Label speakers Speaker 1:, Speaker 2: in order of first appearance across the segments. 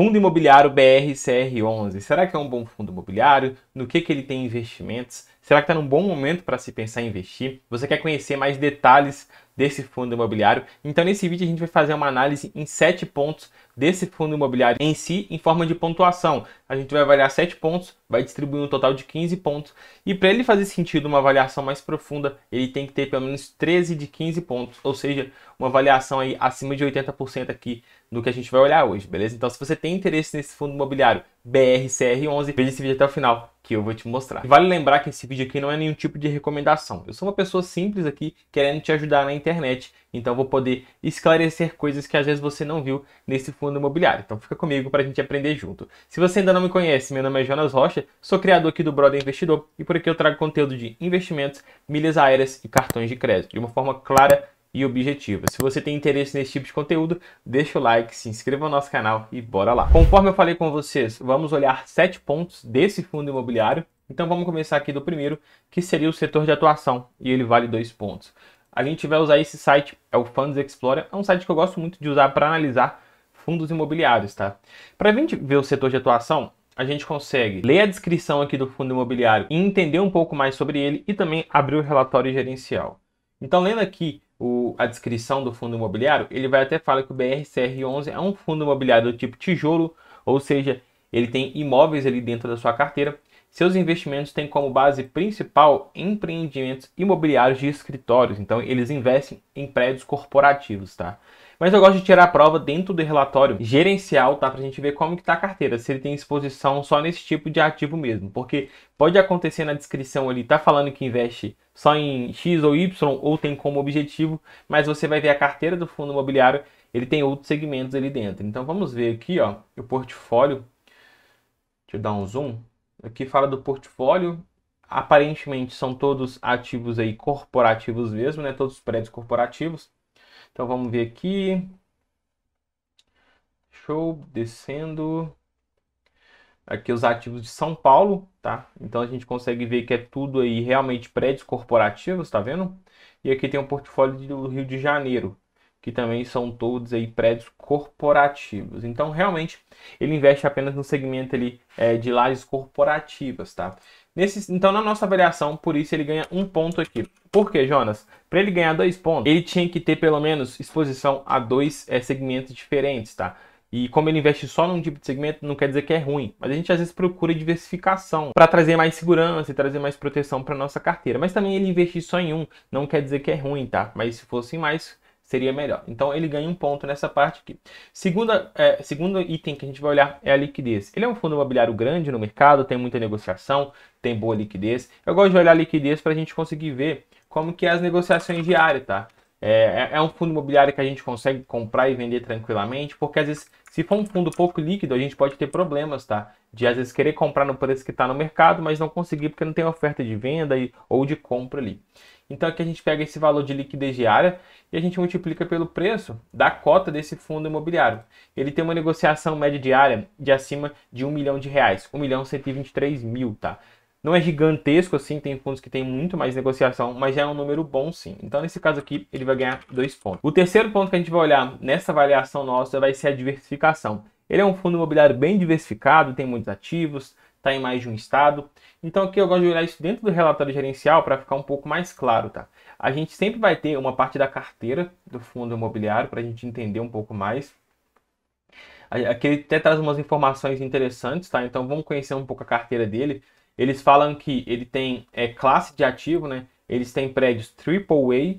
Speaker 1: Fundo imobiliário BRCR11. Será que é um bom fundo imobiliário? No que, que ele tem investimentos? Será que está num bom momento para se pensar em investir? Você quer conhecer mais detalhes desse fundo imobiliário? Então, nesse vídeo, a gente vai fazer uma análise em sete pontos desse fundo imobiliário em si, em forma de pontuação. A gente vai avaliar sete pontos, vai distribuir um total de 15 pontos. E para ele fazer sentido uma avaliação mais profunda, ele tem que ter pelo menos 13 de 15 pontos, ou seja, uma avaliação aí acima de 80% aqui no que a gente vai olhar hoje, beleza? Então, se você tem interesse nesse fundo imobiliário, BRCR11. Veja esse vídeo até o final que eu vou te mostrar. E vale lembrar que esse vídeo aqui não é nenhum tipo de recomendação. Eu sou uma pessoa simples aqui querendo te ajudar na internet, então vou poder esclarecer coisas que às vezes você não viu nesse fundo imobiliário. Então fica comigo para a gente aprender junto. Se você ainda não me conhece, meu nome é Jonas Rocha, sou criador aqui do Brother Investidor e por aqui eu trago conteúdo de investimentos, milhas aéreas e cartões de crédito de uma forma clara e objetiva. Se você tem interesse nesse tipo de conteúdo, deixa o like, se inscreva no nosso canal e bora lá. Conforme eu falei com vocês, vamos olhar sete pontos desse fundo imobiliário. Então vamos começar aqui do primeiro, que seria o setor de atuação, e ele vale dois pontos. A gente vai usar esse site, é o Funds Explorer, é um site que eu gosto muito de usar para analisar fundos imobiliários, tá? Para a gente ver o setor de atuação, a gente consegue ler a descrição aqui do fundo imobiliário e entender um pouco mais sobre ele e também abrir o relatório gerencial. Então, lendo aqui o, a descrição do fundo imobiliário, ele vai até falar que o BRCR11 é um fundo imobiliário do tipo tijolo, ou seja, ele tem imóveis ali dentro da sua carteira. Seus investimentos têm como base principal empreendimentos imobiliários de escritórios, então eles investem em prédios corporativos, tá? Mas eu gosto de tirar a prova dentro do relatório gerencial, tá? Pra gente ver como que tá a carteira, se ele tem exposição só nesse tipo de ativo mesmo. Porque pode acontecer na descrição ali, tá falando que investe só em X ou Y ou tem como objetivo, mas você vai ver a carteira do fundo imobiliário, ele tem outros segmentos ali dentro. Então vamos ver aqui, ó, o portfólio. Deixa eu dar um zoom. Aqui fala do portfólio aparentemente são todos ativos aí corporativos mesmo, né? Todos os prédios corporativos. Então vamos ver aqui. Show, descendo. Aqui os ativos de São Paulo, tá? Então a gente consegue ver que é tudo aí realmente prédios corporativos, tá vendo? E aqui tem um portfólio do Rio de Janeiro, que também são todos aí prédios corporativos. Então, realmente, ele investe apenas no segmento ali é, de lajes corporativas, tá? Nesse, então, na nossa avaliação, por isso ele ganha um ponto aqui. Por quê, Jonas? Para ele ganhar dois pontos, ele tinha que ter pelo menos exposição a dois é, segmentos diferentes, tá? E como ele investe só num tipo de segmento, não quer dizer que é ruim. Mas a gente às vezes procura diversificação para trazer mais segurança e trazer mais proteção para nossa carteira. Mas também ele investir só em um não quer dizer que é ruim, tá? Mas se fosse mais, seria melhor. Então ele ganha um ponto nessa parte aqui. Segunda, é, segundo item que a gente vai olhar é a liquidez. Ele é um fundo imobiliário grande no mercado, tem muita negociação, tem boa liquidez. Eu gosto de olhar a liquidez para a gente conseguir ver como que é as negociações diárias, tá? É, é, é, um fundo imobiliário que a gente consegue comprar e vender tranquilamente, porque às vezes, se for um fundo pouco líquido, a gente pode ter problemas, tá? De às vezes querer comprar no preço que está no mercado, mas não conseguir porque não tem oferta de venda e, ou de compra ali. Então aqui a gente pega esse valor de liquidez diária e a gente multiplica pelo preço da cota desse fundo imobiliário. Ele tem uma negociação média diária de acima de um milhão de reais, um milhão 123 mil, tá? Não é gigantesco assim, tem fundos que tem muito mais negociação, mas já é um número bom sim. Então, nesse caso aqui, ele vai ganhar dois pontos. O terceiro ponto que a gente vai olhar nessa avaliação nossa vai ser a diversificação. Ele é um fundo imobiliário bem diversificado, tem muitos ativos, está em mais de um estado. Então, aqui eu gosto de olhar isso dentro do relatório gerencial para ficar um pouco mais claro, tá? A gente sempre vai ter uma parte da carteira do fundo imobiliário para a gente entender um pouco mais. Aqui ele até traz umas informações interessantes, tá? Então vamos conhecer um pouco a carteira dele. Eles falam que ele tem é, classe de ativo, né? Eles têm prédios AAA,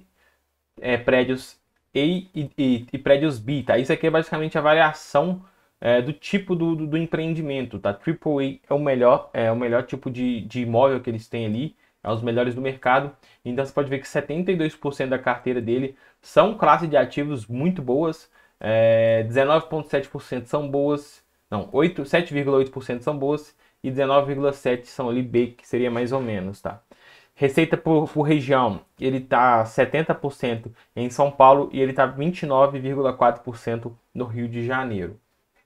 Speaker 1: é, prédios A e, e, e, prédios B, tá? Isso aqui é basicamente a variação é, do tipo do, do, do, empreendimento, tá? AAA é o melhor, é o melhor tipo de, de imóvel que eles têm ali, é os melhores do mercado. Então você pode ver que 72% da carteira dele são classe de ativos muito boas, é, 19,7% são boas, não, 7,8% são boas e 19,7 são ali B, que seria mais ou menos, tá? Receita por, por região, ele tá 70% em São Paulo e ele tá 29,4% no Rio de Janeiro.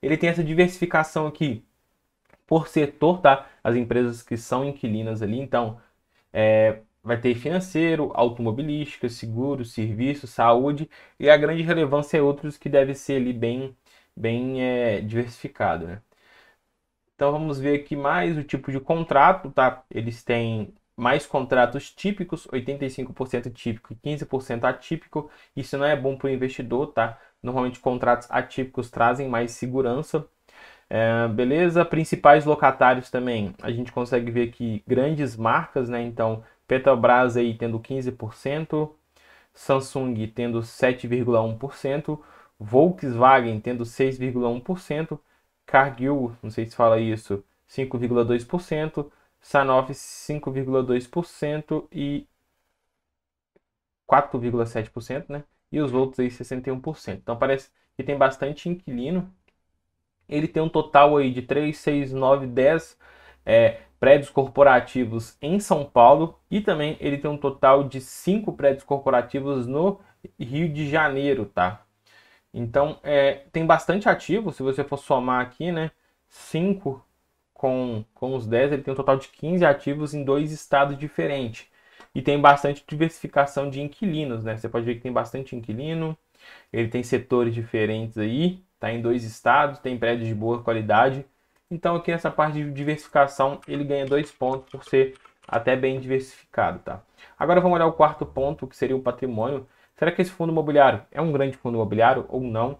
Speaker 1: Ele tem essa diversificação aqui por setor, tá? As empresas que são inquilinas ali, então, é, vai ter financeiro, automobilística, seguro, serviço, saúde e a grande relevância é outros que deve ser ali bem, bem é, diversificado, né? Então vamos ver aqui mais o tipo de contrato, tá? Eles têm mais contratos típicos, 85% típico e 15% atípico. Isso não é bom para o investidor, tá? Normalmente contratos atípicos trazem mais segurança. É, beleza? Principais locatários também. A gente consegue ver aqui grandes marcas, né? Então, Petrobras aí tendo 15%, Samsung tendo 7,1%, Volkswagen tendo 6,1%, Cargill, não sei se fala isso, 5,2%, Sanofi 5,2% e 4,7%, né? E os outros aí 61%. Então parece que tem bastante inquilino. Ele tem um total aí de 3, 6, 9, 10 é, prédios corporativos em São Paulo e também ele tem um total de 5 prédios corporativos no Rio de Janeiro, tá? Então, é, tem bastante ativo, se você for somar aqui, né? 5 com, com os 10, ele tem um total de 15 ativos em dois estados diferentes. E tem bastante diversificação de inquilinos, né? Você pode ver que tem bastante inquilino, ele tem setores diferentes aí, tá em dois estados, tem prédios de boa qualidade. Então, aqui nessa parte de diversificação, ele ganha dois pontos por ser até bem diversificado, tá? Agora vamos olhar o quarto ponto, que seria o patrimônio. Será que esse fundo imobiliário é um grande fundo imobiliário ou não?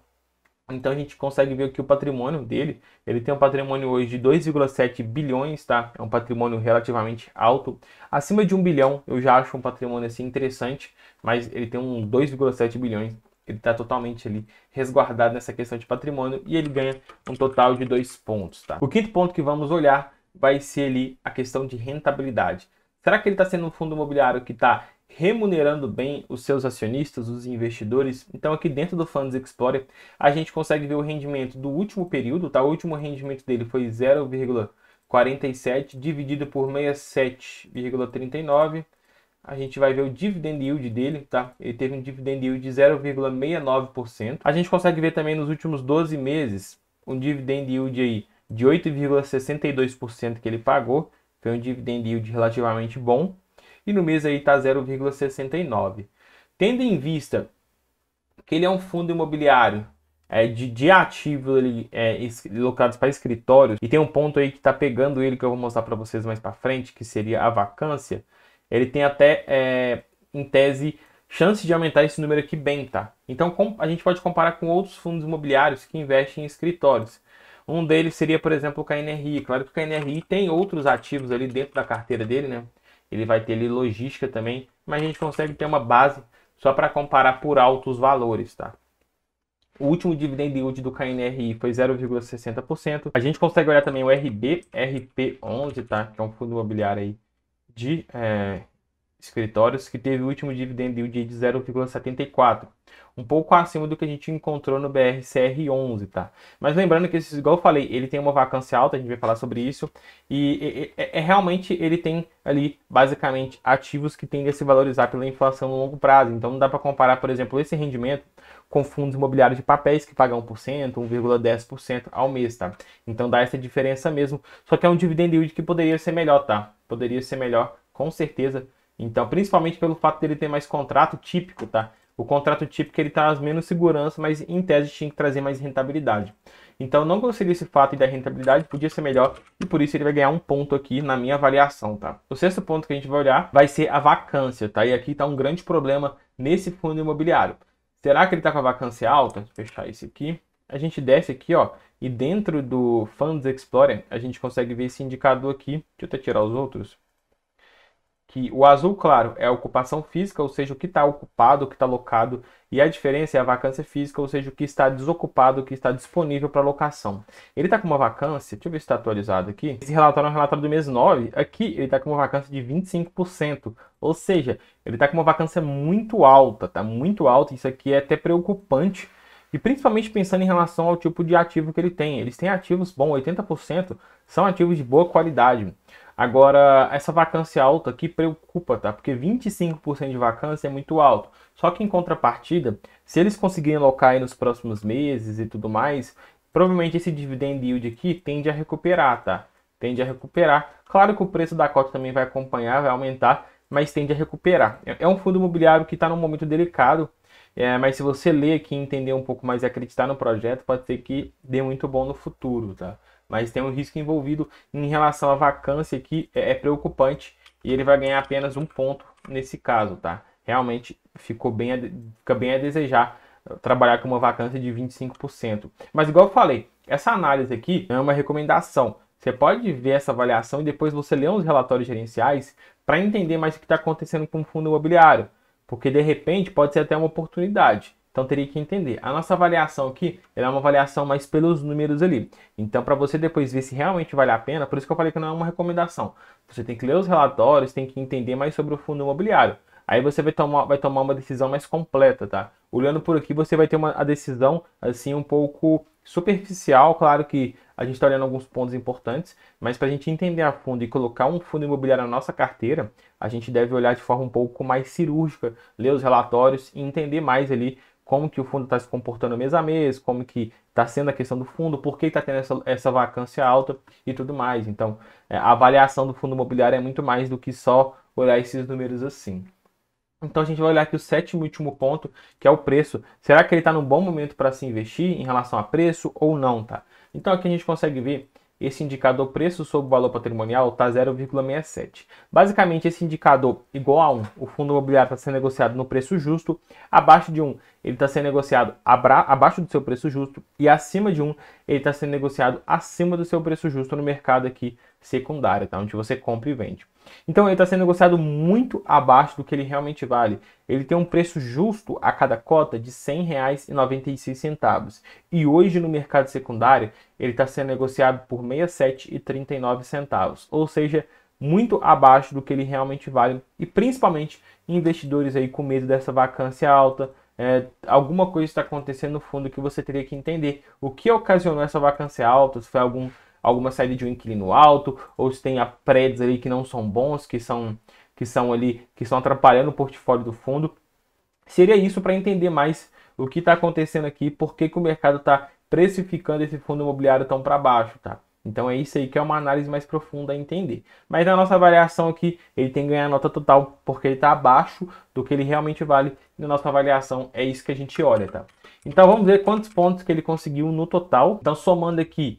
Speaker 1: Então a gente consegue ver que o patrimônio dele, ele tem um patrimônio hoje de 2,7 bilhões, tá? É um patrimônio relativamente alto. Acima de 1 bilhão, eu já acho um patrimônio assim interessante, mas ele tem um 2,7 bilhões. Ele está totalmente ali resguardado nessa questão de patrimônio e ele ganha um total de dois pontos, tá? O quinto ponto que vamos olhar vai ser ali a questão de rentabilidade. Será que ele está sendo um fundo imobiliário que está remunerando bem os seus acionistas, os investidores. Então aqui dentro do Funds Explorer, a gente consegue ver o rendimento do último período, tá? O último rendimento dele foi 0,47 dividido por 67,39. A gente vai ver o dividend yield dele, tá? Ele teve um dividend yield de 0,69%. A gente consegue ver também nos últimos 12 meses um dividend yield aí de 8,62% que ele pagou. Foi um dividend yield relativamente bom e no mês aí está 0,69. Tendo em vista que ele é um fundo imobiliário é, de, de ativo ali é, locados para escritórios, e tem um ponto aí que está pegando ele que eu vou mostrar para vocês mais para frente, que seria a vacância, ele tem até, é, em tese, chance de aumentar esse número aqui bem, tá? Então a gente pode comparar com outros fundos imobiliários que investem em escritórios. Um deles seria, por exemplo, o KNRI. Claro que o KNRI tem outros ativos ali dentro da carteira dele, né? ele vai ter ali logística também, mas a gente consegue ter uma base só para comparar por altos valores, tá? O último dividend yield do KNRI foi 0,60%. A gente consegue olhar também o RB, RP11, tá? Que é um fundo imobiliário aí de é, escritórios, que teve o último dividend yield de 0,74, um pouco acima do que a gente encontrou no BRCR11, tá? Mas lembrando que, esses, igual eu falei, ele tem uma vacância alta, a gente vai falar sobre isso, e é, é, realmente ele tem ali, basicamente, ativos que tendem a se valorizar pela inflação no longo prazo. Então não dá para comparar, por exemplo, esse rendimento com fundos imobiliários de papéis que pagam 1%, 1,10% ao mês, tá? Então dá essa diferença mesmo, só que é um dividend yield que poderia ser melhor, tá? Poderia ser melhor, com certeza, então, principalmente pelo fato dele ter mais contrato típico, tá? O contrato típico ele traz tá menos segurança, mas em tese tinha que trazer mais rentabilidade. Então não consegui esse fato da rentabilidade, podia ser melhor e por isso ele vai ganhar um ponto aqui na minha avaliação, tá? O sexto ponto que a gente vai olhar vai ser a vacância, tá? E aqui está um grande problema nesse fundo imobiliário. Será que ele está com a vacância alta? eu fechar esse aqui. A gente desce aqui, ó, e dentro do Funds Explorer a gente consegue ver esse indicador aqui. Deixa eu até tirar os outros que o azul claro é a ocupação física, ou seja, o que está ocupado, o que está locado, e a diferença é a vacância física, ou seja, o que está desocupado, o que está disponível para locação. Ele está com uma vacância, deixa eu ver se está atualizado aqui. Esse relatório é um relatório do mês 9, aqui ele está com uma vacância de 25%, ou seja, ele está com uma vacância muito alta, tá muito alta, isso aqui é até preocupante, e principalmente pensando em relação ao tipo de ativo que ele tem. Eles têm ativos, bom, 80% são ativos de boa qualidade. Agora, essa vacância alta aqui preocupa, tá? Porque 25% de vacância é muito alto. Só que em contrapartida, se eles conseguirem alocar nos próximos meses e tudo mais, provavelmente esse dividend yield aqui tende a recuperar, tá? Tende a recuperar. Claro que o preço da cota também vai acompanhar, vai aumentar, mas tende a recuperar. É, é um fundo imobiliário que está num momento delicado, é, mas se você ler aqui, entender um pouco mais e acreditar no projeto, pode ser que dê muito bom no futuro, tá? Mas tem um risco envolvido em relação à vacância que é, é preocupante e ele vai ganhar apenas um ponto nesse caso, tá? Realmente ficou bem a, fica bem a desejar uh, trabalhar com uma vacância de 25%. Mas igual eu falei, essa análise aqui é uma recomendação. Você pode ver essa avaliação e depois você ler os relatórios gerenciais para entender mais o que está acontecendo com o fundo imobiliário porque de repente pode ser até uma oportunidade. Então teria que entender. A nossa avaliação aqui, ela é uma avaliação mais pelos números ali. Então para você depois ver se realmente vale a pena, por isso que eu falei que não é uma recomendação. Você tem que ler os relatórios, tem que entender mais sobre o fundo imobiliário. Aí você vai tomar, vai tomar uma decisão mais completa, tá? Olhando por aqui, você vai ter uma a decisão assim um pouco superficial, claro que a gente está olhando alguns pontos importantes, mas para a gente entender a fundo e colocar um fundo imobiliário na nossa carteira, a gente deve olhar de forma um pouco mais cirúrgica, ler os relatórios e entender mais ali como que o fundo está se comportando mês a mês, como que está sendo a questão do fundo, por que está tendo essa, essa vacância alta e tudo mais. Então, é, a avaliação do fundo imobiliário é muito mais do que só olhar esses números assim. Então a gente vai olhar aqui o sétimo e último ponto, que é o preço. Será que ele está num bom momento para se investir em relação a preço ou não, tá? Então aqui a gente consegue ver esse indicador preço sobre valor patrimonial está 0,67. Basicamente, esse indicador igual a 1, o fundo imobiliário está sendo negociado no preço justo, abaixo de 1, ele está sendo negociado abaixo do seu preço justo, e acima de 1, ele está sendo negociado acima do seu preço justo no mercado aqui secundário, tá? onde você compra e vende. Então ele está sendo negociado muito abaixo do que ele realmente vale. Ele tem um preço justo a cada cota de R$ 100,96 e hoje no mercado secundário ele está sendo negociado por R$ 67,39, ou seja, muito abaixo do que ele realmente vale e principalmente investidores aí com medo dessa vacância alta. É, alguma coisa está acontecendo no fundo que você teria que entender o que ocasionou essa vacância alta, se foi algum alguma saída de um inquilino alto, ou se tem prédios ali que não são bons, que são que são ali que estão atrapalhando o portfólio do fundo. Seria isso para entender mais o que está acontecendo aqui, por que, que o mercado está precificando esse fundo imobiliário tão para baixo, tá? Então é isso aí que é uma análise mais profunda a entender. Mas na nossa avaliação aqui, ele tem que ganhar nota total porque ele está abaixo do que ele realmente vale. E na nossa avaliação é isso que a gente olha, tá? Então vamos ver quantos pontos que ele conseguiu no total. Então somando aqui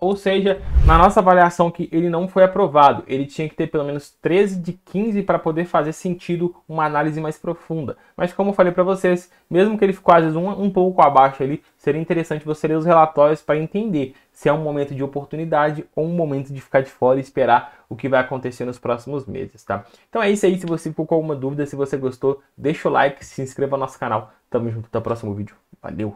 Speaker 1: Ou seja, na nossa avaliação que ele não foi aprovado, ele tinha que ter pelo menos 13 de 15 para poder fazer sentido uma análise mais profunda. Mas como eu falei para vocês, mesmo que ele ficou às vezes um, um pouco abaixo ali, seria interessante você ler os relatórios para entender se é um momento de oportunidade ou um momento de ficar de fora e esperar o que vai acontecer nos próximos meses, tá? Então é isso aí, se você ficou com alguma dúvida, se você gostou, deixa o like, se inscreva no nosso canal. Tamo junto, até o próximo vídeo. Valeu!